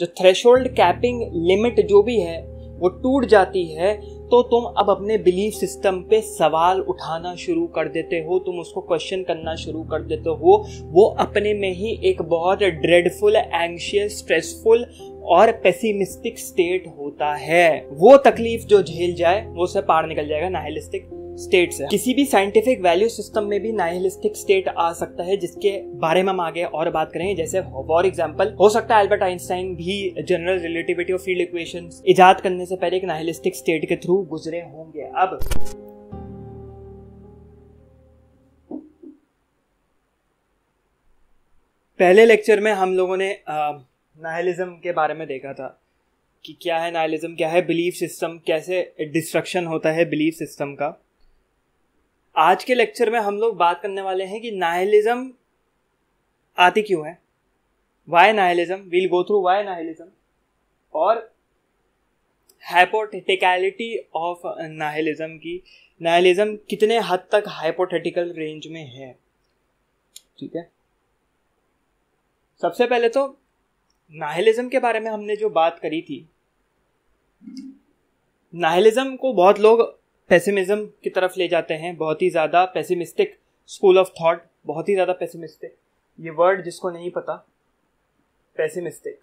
जो threshold capping limit जो भी है वो टूट जाती है तो तुम अब अपने बिलीफ सिस्टम पे सवाल उठाना शुरू कर देते हो तुम उसको क्वेश्चन करना शुरू कर देते हो वो अपने में ही एक बहुत ड्रेडफुल एंशियस स्ट्रेसफुल और पेसिमिस्टिक स्टेट होता है वो तकलीफ जो झेल जाए वो उसे पार निकल जाएगा नाहलिस्टिक स्टेट से किसी भी साइंटिफिक वैल्यू सिस्टम में भी नाइलिस्टिक स्टेट आ सकता है जिसके बारे में हम आगे और बात करें जैसे फॉर एग्जाम्पल हो सकता है अल्बर्ट आइंस्टाइन भी general relativity of field equation इजाद करने से पहले एक नाइलिस्टिक स्टेट के थ्रू गुजरे होंगे अब पहले लेक्चर में हम लोगों ने आ, नाहलिज्म के बारे में देखा था कि क्या है नाहलिज्म क्या है बिलीफ सिस्टम कैसे डिस्ट्रक्शन होता है बिलीफ सिस्टम का आज के लेक्चर में हम लोग बात करने वाले हैं कि नाहलिज्म आती क्यों है why nihilism will go through why nihilism और हाइपोथेटिकलिटी ऑफ नाहलिज्म की नाहलिज्म कितने हद तक हाइपोथेटिकल रेंज में है ठीक है सबसे पहले तो नाहलिज्म के बारे में हमने जो बात करी थी नाहलिज्म को बहुत लोग पेसिमिज्म की तरफ ले जाते हैं बहुत ही ज़्यादा पेसिमिस्टिक स्कूल ऑफ थॉट बहुत ही ज़्यादा पेसिमिस्टिक ये वर्ड जिसको नहीं पता पेसिमिस्टिक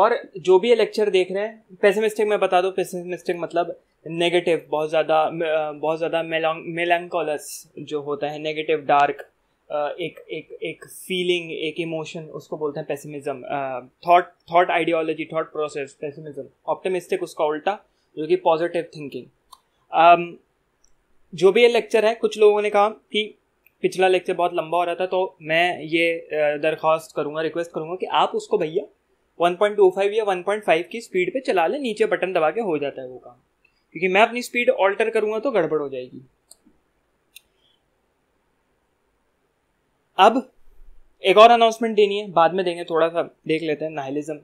और जो भी ये लेक्चर देख रहे हैं पेसिमिस्टिक मैं बता दूँ पेसिमिस्टिक मतलब नेगेटिव बहुत ज़्यादा बहुत ज़्यादा मेलंकोलस जो होता है नेगेटिव डार्क एक एक एक फीलिंग एक इमोशन उसको बोलते हैं pessimism thought thought ideology thought process pessimism optimistic उसका उल्टा जो कि पॉजिटिव थिंकिंग जो भी ये लेक्चर है कुछ लोगों ने कहा कि पिछला लेक्चर बहुत लंबा हो रहा था तो मैं ये दरख्वास्त करूँगा रिक्वेस्ट करूँगा कि आप उसको भैया 1.25 या 1.5 की स्पीड पे चला लें नीचे बटन दबा के हो जाता है वो काम क्योंकि मैं अपनी स्पीड ऑल्टर करूँगा तो गड़बड़ हो जाएगी अब एक और अनाउंसमेंट देनी है बाद में देंगे थोड़ा सा देख लेते हैं नाहलिज्म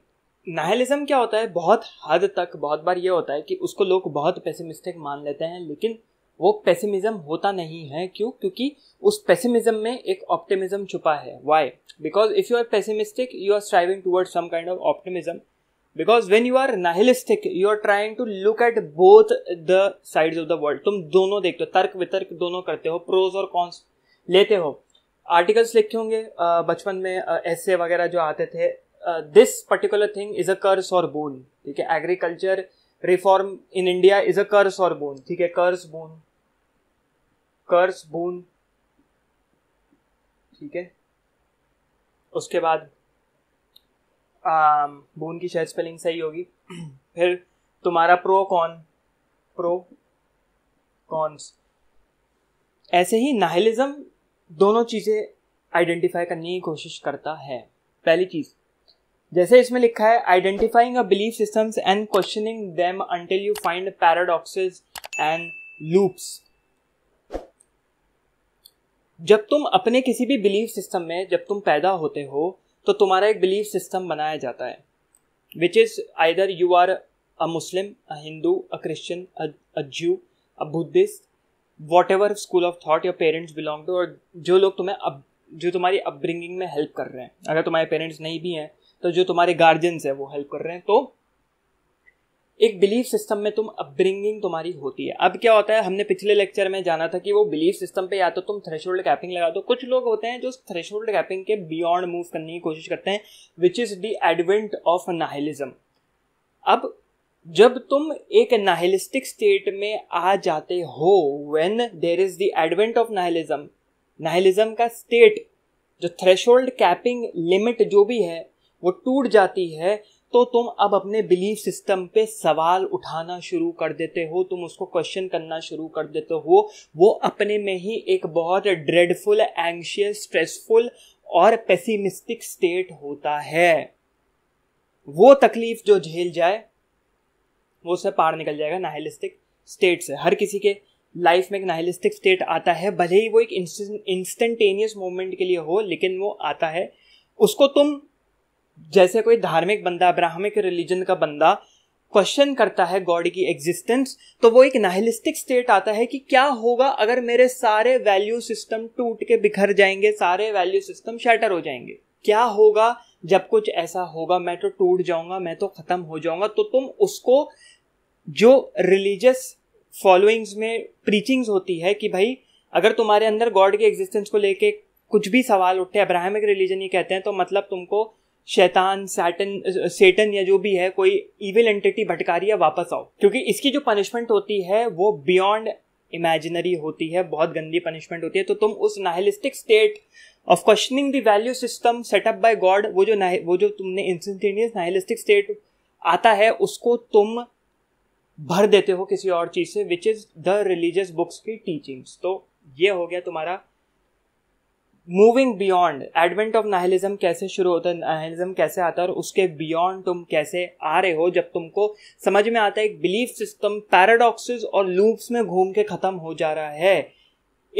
नाहलिज्म क्या होता है बहुत हद तक बहुत बार ये होता है कि उसको लोग बहुत पैसिमिस्टिक मान लेते हैं लेकिन वो पैसिमिज्म होता नहीं है क्यों क्योंकि उस पैसिमिज्म में एक ऑप्टिमिज्म छुपा है why because if you are pessimistic you are striving toward some kind of optimism because when you are nihilistic you are trying to look at both the side of the world तुम दोनों देखते हो तर्क वितर्क दोनों करते हो pros और कॉन्स लेते हो आर्टिकल्स लिखे होंगे बचपन में ऐसे वगैरह जो आते थे this particular thing is a curse और बोन ठीक है agriculture reform in India is a curse और बोन ठीक है कर्स बोन कर्स बोन ठीक है उसके बाद बोन um, की शायद स्पेलिंग सही होगी फिर तुम्हारा प्रो कॉन प्रो कॉन्स ऐसे ही नाहलिज्म दोनों चीज़ें आइडेंटिफाई करने की कोशिश करता है पहली चीज़ जैसे इसमें लिखा है identifying a belief systems and questioning them until you find paradoxes and loops जब तुम अपने किसी भी बिलीफ सिस्टम में जब तुम पैदा होते हो तो तुम्हारा एक बिलीफ सिस्टम बनाया जाता है which is either you are a Muslim a Hindu a Christian a Jew a Buddhist whatever school of thought या पेरेंट्स बिलोंग टू और जो लोग तुम्हें अब जो तुम्हारी अपब्रिंगिंग में हेल्प कर रहे हैं अगर तुम्हारे पेरेंट्स नहीं भी हैं तो जो तुम्हारे गार्जियंस हैं वो हेल्प कर रहे हैं तो एक बिलीफ सिस्टम में तुम अपब्रिंगिंग तुम्हारी होती है अब क्या होता है हमने पिछले लेक्चर में जाना था कि वो बिलीफ सिस्टम पे या तो तुम थ्रेशोल्ड कैपिंग लगा दो कुछ लोग होते हैं जो थ्रेशोल्ड कैपिंग के बियॉन्ड मूव करने की कोशिश करते हैं which is the advent of nihilism अब जब तुम एक नाहलिस्टिक स्टेट में आ जाते हो when there is the advent of nihilism nihilism का स्टेट जो थ्रेशोल्ड कैपिंग लिमिट जो भी है वो टूट जाती है तो तुम अब अपने बिलीफ सिस्टम पे सवाल उठाना शुरू कर देते हो तुम उसको क्वेश्चन करना शुरू कर देते हो वो अपने में ही एक बहुत ड्रेडफुल एंशियस स्ट्रेसफुल और पेसिमिस्टिक स्टेट होता है वो तकलीफ जो झेल जाए वो उससे पार निकल जाएगा नाहलिस्टिक स्टेट से हर किसी के लाइफ में एक नाहलिस्टिक स्टेट आता है भले ही वो एक इंस्टेंटेनियस मोमेंट के लिए हो लेकिन वो आता है उसको तुम जैसे कोई धार्मिक बंदा ब्राह्मिक रिलीजन का बंदा क्वेश्चन करता है गॉड की एग्जिस्टेंस तो वो एक नाहलिस्टिक स्टेट आता है कि क्या होगा अगर मेरे सारे वैल्यू सिस्टम टूट के बिखर जाएंगे सारे वैल्यू सिस्टम शैटर हो जाएंगे क्या होगा जब कुछ ऐसा होगा मैं तो टूट जाऊंगा मैं तो खत्म हो जाऊंगा तो तुम उसको जो रिलीजियस फॉलोइंग्स में प्रीचिंग्स होती है कि भाई अगर तुम्हारे अंदर गॉड के एग्जिस्टेंस को लेके कुछ भी सवाल उठे अब्राहमिक रिलीजन ये कहते हैं तो मतलब तुमको शैतान सैटन सेटन या जो भी है कोई इविल एंटिटी भटका रही है वापस आओ क्योंकि इसकी जो पनिशमेंट होती है वो बियॉन्ड इमेजिनरी होती है बहुत गंदी पनिशमेंट होती है तो तुम उस nihilistic state of questioning the value system setup by God वो जो वो जो तुमने इंस्टेंटेनियस नाहलिस्टिक स्टेट आता है उसको तुम भर देते हो किसी और चीज़ से which is the religious books की टीचिंग्स तो ये हो गया तुम्हारा moving beyond advent of nihilism कैसे शुरू होता है नाहलिज्म कैसे आता है और उसके बियॉन्ड तुम कैसे आ रहे हो जब तुमको समझ में आता है एक बिलीफ सिस्टम पैराडॉक्सिस और लूप्स में घूम के ख़त्म हो जा रहा है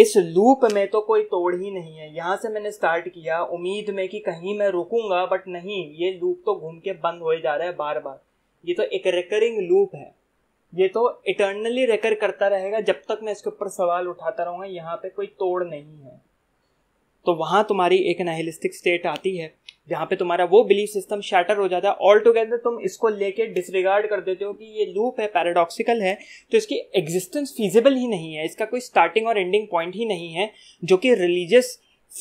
इस लूप में तो कोई तोड़ ही नहीं है यहाँ से मैंने स्टार्ट किया उम्मीद में कि कहीं मैं रुकूंगा बट नहीं ये लूप तो घूम के बंद हो जा रहा है बार बार ये तो एक रिकरिंग लूप है ये तो इटर्नली रेकर करता रहेगा जब तक मैं इसके ऊपर सवाल उठाता रहूंगा यहाँ पे कोई तोड़ नहीं है तो वहाँ तुम्हारी एक नहलिस्टिक स्टेट आती है जहाँ पे तुम्हारा वो बिलीफ सिस्टम शैटर हो जाता है ऑल टुगेदर तुम इसको लेके डिसरिगार्ड कर देते हो कि ये लूप है पैराडॉक्सिकल है तो इसकी एग्जिस्टेंस फीजिबल ही नहीं है इसका कोई स्टार्टिंग और एंडिंग पॉइंट ही नहीं है जो कि रिलीजियस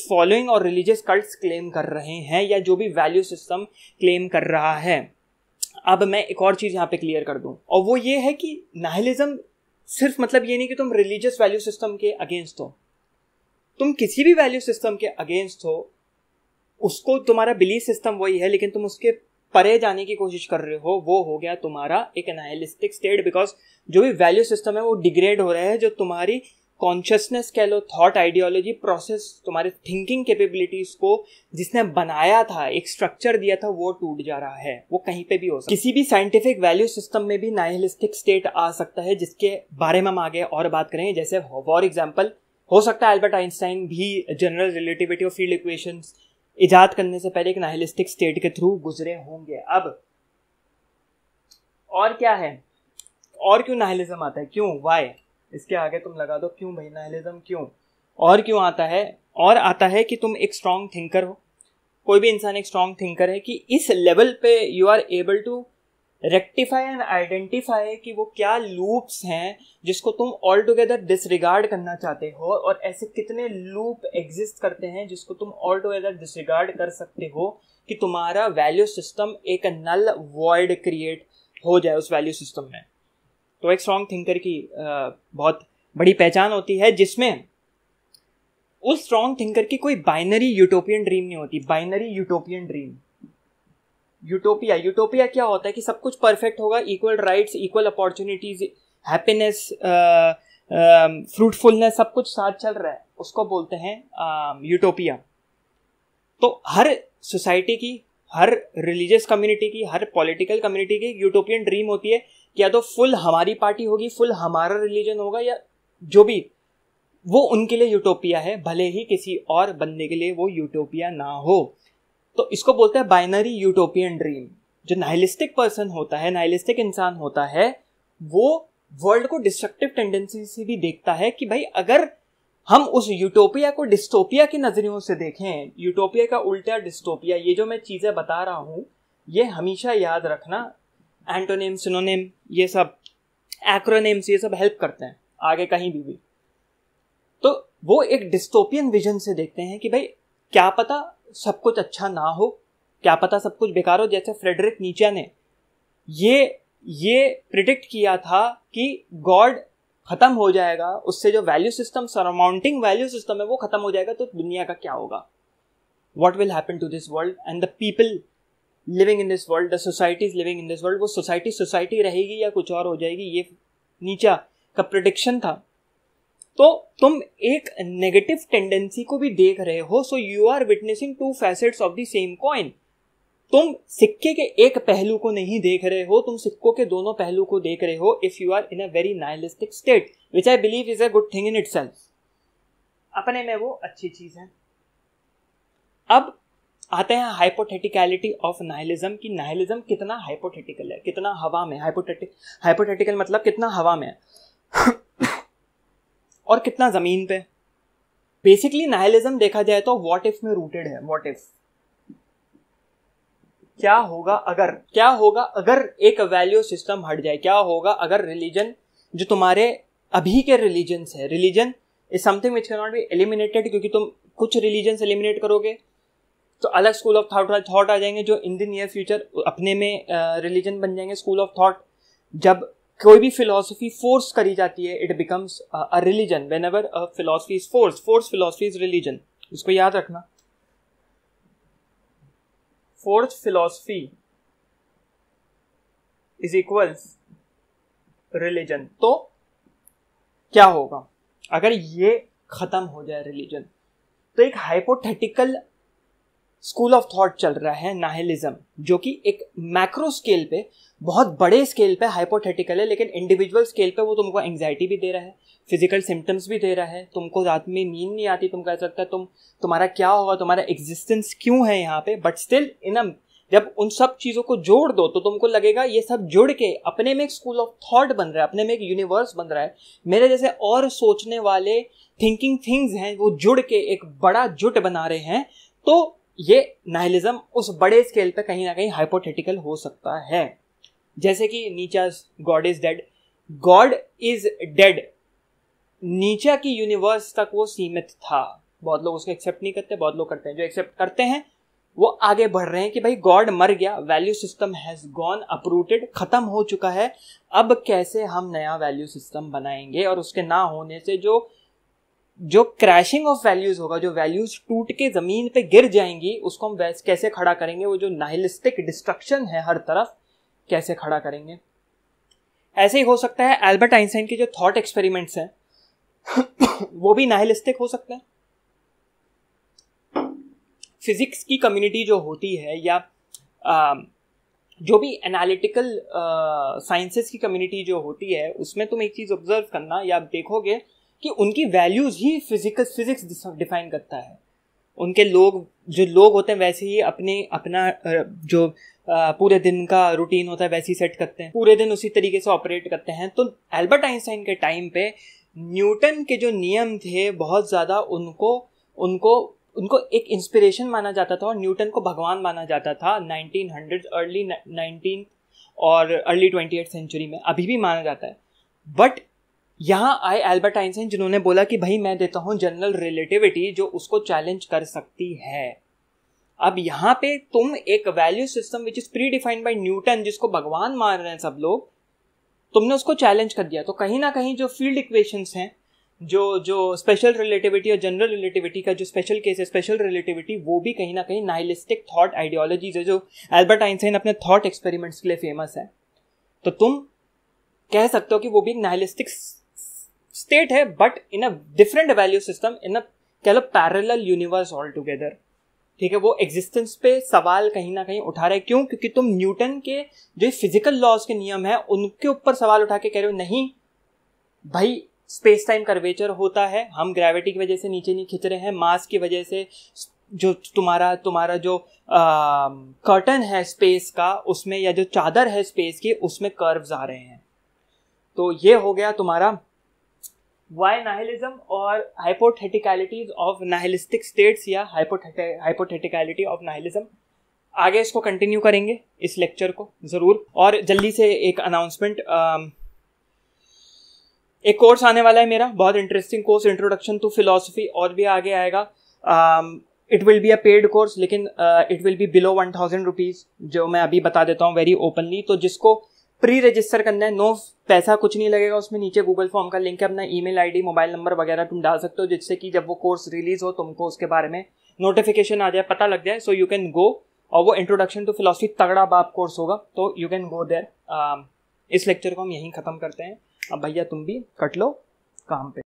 फॉलोइंग और रिलीजियस कल्ट क्लेम कर रहे हैं या जो भी वैल्यू सिस्टम क्लेम कर रहा है अब मैं एक और चीज़ यहाँ पे क्लियर कर दूँ और वो ये है कि नाहलिज्म सिर्फ मतलब ये नहीं कि तुम रिलीजियस वैल्यू सिस्टम के अगेंस्ट हो तुम किसी भी वैल्यू सिस्टम के अगेंस्ट हो उसको तुम्हारा बिलीफ सिस्टम वही है लेकिन तुम उसके परे जाने की कोशिश कर रहे हो वो हो गया तुम्हारा एक एनालिस्टिक स्टेट बिकॉज जो भी वैल्यू सिस्टम है वो डिग्रेड हो रहा है जो तुम्हारी कॉन्शियसनेस कह लो थॉट आइडियोलॉजी प्रोसेस तुम्हारे थिंकिंग कैपेबिलिटीज को जिसने बनाया था एक स्ट्रक्चर दिया था वो टूट जा रहा है वो कहीं पे भी हो सकता किसी भी साइंटिफिक वैल्यू सिस्टम में भी नाइलिस्टिक स्टेट आ सकता है जिसके बारे में हम आगे और बात करेंगे जैसे फॉर एग्जाम्पल हो सकता है एल्बर्ट आइंस्टाइन भी general relativity of field equation ईजाद करने से पहले एक नाइहलिस्टिक स्टेट के थ्रू गुजरे होंगे अब और क्या है और क्यों नाहलिज्म आता है क्यों वाई इसके आगे तुम लगा दो क्यों भाई नाइलिज्म क्यों और क्यों आता है और आता है कि तुम एक स्ट्रांग थिंकर हो कोई भी इंसान एक स्ट्रांग थिंकर है कि इस लेवल पे you are able to rectify and identify कि वो क्या लूप्स हैं जिसको तुम ऑल टुगेदर डिसरिगार्ड करना चाहते हो और ऐसे कितने लूप एग्जिस्ट करते हैं जिसको तुम ऑल टुगेदर डिसरिगार्ड कर सकते हो कि तुम्हारा वैल्यू सिस्टम एक नल वॉइड क्रिएट हो जाए उस वैल्यू सिस्टम में तो एक स्ट्रॉन्ग थिंकर की बहुत बड़ी पहचान होती है जिसमें उस स्ट्रॉन्ग थिंकर की कोई बाइनरी यूटोपियन ड्रीम नहीं होती binary utopian dream utopia utopia क्या होता है कि सब कुछ परफेक्ट होगा equal rights equal opportunities happiness fruitfulness सब कुछ साथ चल रहा है उसको बोलते हैं यूटोपिया तो हर सोसाइटी की हर रिलीजियस कम्युनिटी की हर पॉलिटिकल कम्युनिटी की यूटोपियन ड्रीम होती है या तो फुल हमारी पार्टी होगी फुल हमारा रिलीजन होगा या जो भी वो उनके लिए यूटोपिया है भले ही किसी और बंदे के लिए वो यूटोपिया ना हो तो इसको बोलते हैं बाइनरी यूटोपियन ड्रीम जो नाइलिस्टिक पर्सन होता है नाइलिस्टिक इंसान होता है वो वर्ल्ड को डिस्ट्रक्टिव टेंडेंसी से भी देखता है कि भाई अगर हम उस यूटोपिया को डिस्टोपिया के नजरियों से देखें यूटोपिया का उल्टा डिस्टोपिया ये जो मैं चीज़ें बता रहा हूँ ये हमेशा याद रखना एंटोनेम सिनोनेम ये सब एक्रोनेम्स ये सब हेल्प करते हैं आगे कहीं भी भी तो वो एक डिस्टोपियन विजन से देखते हैं कि भाई क्या पता सब कुछ अच्छा ना हो क्या पता सब कुछ बेकार हो जैसे फ्रेडरिक नीचा ने ये ये प्रिडिक्ट किया था कि गॉड खत्म हो जाएगा उससे जो value system surrounding value system है वो खत्म हो जाएगा तो दुनिया का क्या होगा what will happen to this world and the people living in this world the society is living in this world वो सोसाइटी सोसाइटी रहेगी या कुछ और हो जाएगी ये नीचा का प्रडिक्शन था तो तुम एक नेगेटिव टेंडेंसी को भी देख रहे हो so you are witnessing two facets of the same coin तुम सिक्के के एक पहलू को नहीं देख रहे हो तुम सिक्कों के दोनों पहलू को देख रहे हो if you are in a very nihilistic state which I believe is a good thing in it अपने में वो अच्छी चीज है अब आते हैं हाइपोथेटिकलिटी ऑफ नाइलिज्म की नाइलिज्म कितना हाइपोथेटिकल है कितना हवा में हाइपोथेटिक हाइपोथेटिकल मतलब कितना हवा में है और कितना ज़मीन पे बेसिकली नाइलिज्म देखा जाए तो व्हाट इफ में रूटेड है व्हाट इफ क्या होगा अगर क्या होगा अगर एक वैल्यू सिस्टम हट जाए क्या होगा अगर रिलीजन जो तुम्हारे अभी के रिलीजन है religion is something which can not be eliminated क्योंकि तुम कुछ रिलीजन एलिमिनेट करोगे तो अलग स्कूल ऑफ थॉट थॉट आ जाएंगे जो इन द नियर फ्यूचर अपने में रिलीजन बन जाएंगे स्कूल ऑफ थॉट जब कोई भी फिलोसफी फोर्स करी जाती है it becomes a religion whenever philosophy is force force philosophy is religion इसको याद रखना forced philosophy is equals religion तो क्या होगा अगर ये खत्म हो जाए रिलीजन तो एक हाइपोथेटिकल स्कूल ऑफ थॉट चल रहा है नाहलिज्म जो कि एक मैक्रो स्केल पे बहुत बड़े स्केल पे हाइपोथेटिकल है लेकिन इंडिविजुअल स्केल पे वो तुमको एंग्जाइटी भी दे रहा है फिजिकल सिम्टम्स भी दे रहा है तुमको रात में नींद नहीं आती तुम कह सकता है तुम तुम्हारा क्या होगा तुम्हारा एग्जिस्टेंस क्यों है यहाँ पे बट स्टिल इन जब उन सब चीज़ों को जोड़ दो तो तुमको लगेगा ये सब जुड़ के अपने में एक स्कूल ऑफ थॉट बन रहा है अपने में एक यूनिवर्स बन रहा है मेरे जैसे और सोचने वाले थिंकिंग थिंग्स हैं वो जुड़ के एक बड़ा जुट बना रहे हैं तो ये नाहलिज्म उस बड़े स्केल पे कहीं ना कहीं हाइपोथेटिकल हो सकता है जैसे कि Nietzsche God is dead God is dead Nietzsche की यूनिवर्स तक वो सीमित था बहुत लोग उसको एक्सेप्ट नहीं करते बहुत लोग करते हैं जो एक्सेप्ट करते हैं वो आगे बढ़ रहे हैं कि भाई गॉड मर गया value system has gone uprooted खत्म हो चुका है अब कैसे हम नया वैल्यू सिस्टम बनाएंगे और उसके ना होने से जो जो क्रैशिंग ऑफ वैल्यूज होगा जो वैल्यूज टूट के जमीन पे गिर जाएंगी उसको हम कैसे खड़ा करेंगे वो जो नाहलिस्टिक डिस्ट्रक्शन है हर तरफ कैसे खड़ा करेंगे ऐसे ही हो सकता है एल्बर्ट आइंस्टाइन के जो थॉट एक्सपेरिमेंट्स हैं वो भी नाहलिस्टिक हो सकते हैं फिजिक्स की कम्युनिटी जो होती है या आ, जो भी एनालिटिकल साइंसेस की कम्युनिटी जो होती है उसमें तुम एक चीज़ ऑब्जर्व करना या देखोगे कि उनकी वैल्यूज ही फिजिकल फिजिक्स डिफाइन करता है उनके लोग जो लोग होते हैं वैसे ही अपने अपना जो पूरे दिन का रूटीन होता है वैसे ही सेट करते हैं पूरे दिन उसी तरीके से ऑपरेट करते हैं तो एल्बर्ट आइंस्टाइन के टाइम पे न्यूटन के जो नियम थे बहुत ज़्यादा उनको उनको उनको एक इंस्पिरेशन माना जाता था और न्यूटन को भगवान माना जाता था हंड्रेड अर्ली नाइनटीन और अर्ली ट्वेंटी सेंचुरी में अभी भी माना जाता है बट यहाँ आए एल्बर्ट आइंस्टाइन जिन्होंने बोला कि भाई मैं देता हूँ जनरल रिलेटिविटी जो उसको चैलेंज कर सकती है अब यहाँ पे तुम एक value system which is predefined by Newton जिसको भगवान मान रहे हैं सब लोग तुमने उसको चैलेंज कर दिया तो कहीं ना कहीं जो फील्ड इक्वेशंस हैं जो जो स्पेशल रिलेटिविटी और जनरल रिलेटिविटी का जो स्पेशल केस है स्पेशल रिलेटिविटी वो भी कहीं ना कहीं नाइलिस्टिक थॉट आइडियोलॉजीज है जो एल्बर्ट आइंस्टाइन अपने थॉट एक्सपेरिमेंट्स के लिए फेमस है तो तुम कह सकते हो कि वो भी एक नाइलिस्टिक स्टेट है but in a different value system in a कह लो पैरल यूनिवर्स ऑल टुगेदर ठीक है वो एग्जिस्टेंस पे सवाल कहीं ना कहीं उठा रहे क्यों क्योंकि तुम न्यूटन के जो फिजिकल लॉज के नियम है उनके ऊपर सवाल उठा के कह रहे हो नहीं भाई स्पेस टाइम कर्वेचर होता है हम ग्रेविटी की वजह से नीचे नहीं खिंच रहे हैं मास की वजह से जो तुम्हारा तुम्हारा जो कर्टन है स्पेस का उसमें या जो चादर है स्पेस की उसमें कर्व्स आ रहे हैं तो ये हो गया तुम्हारा वाई nihilism और हाइपोथेटिकलिटीज ऑफ nihilistic स्टेट्स या हाइपोथेटिकलिटी ऑफ nihilism आगे इसको कंटिन्यू करेंगे इस लेक्चर को ज़रूर और जल्दी से एक अनाउंसमेंट um, एक कोर्स आने वाला है मेरा बहुत interesting course introduction to philosophy और भी आगे आएगा it will be a paid course लेकिन it will be below one thousand rupees जो मैं अभी बता देता हूँ वेरी ओपनली तो जिसको प्री रजिस्टर करना है नो पैसा कुछ नहीं लगेगा उसमें नीचे गूगल फॉर्म का लिंक है अपना ई मेल मोबाइल नंबर वगैरह तुम डाल सकते हो जिससे कि जब वो कोर्स रिलीज हो तुमको उसके बारे में नोटिफिकेशन आ जाए पता लग जाए सो यू कैन गो और वो इंट्रोडक्शन टू फिलोसफी तगड़ा बाप कोर्स होगा तो यू कैन गो देर इस लेक्चर को हम यहीं ख़त्म करते हैं अब भैया तुम भी कट लो काम पे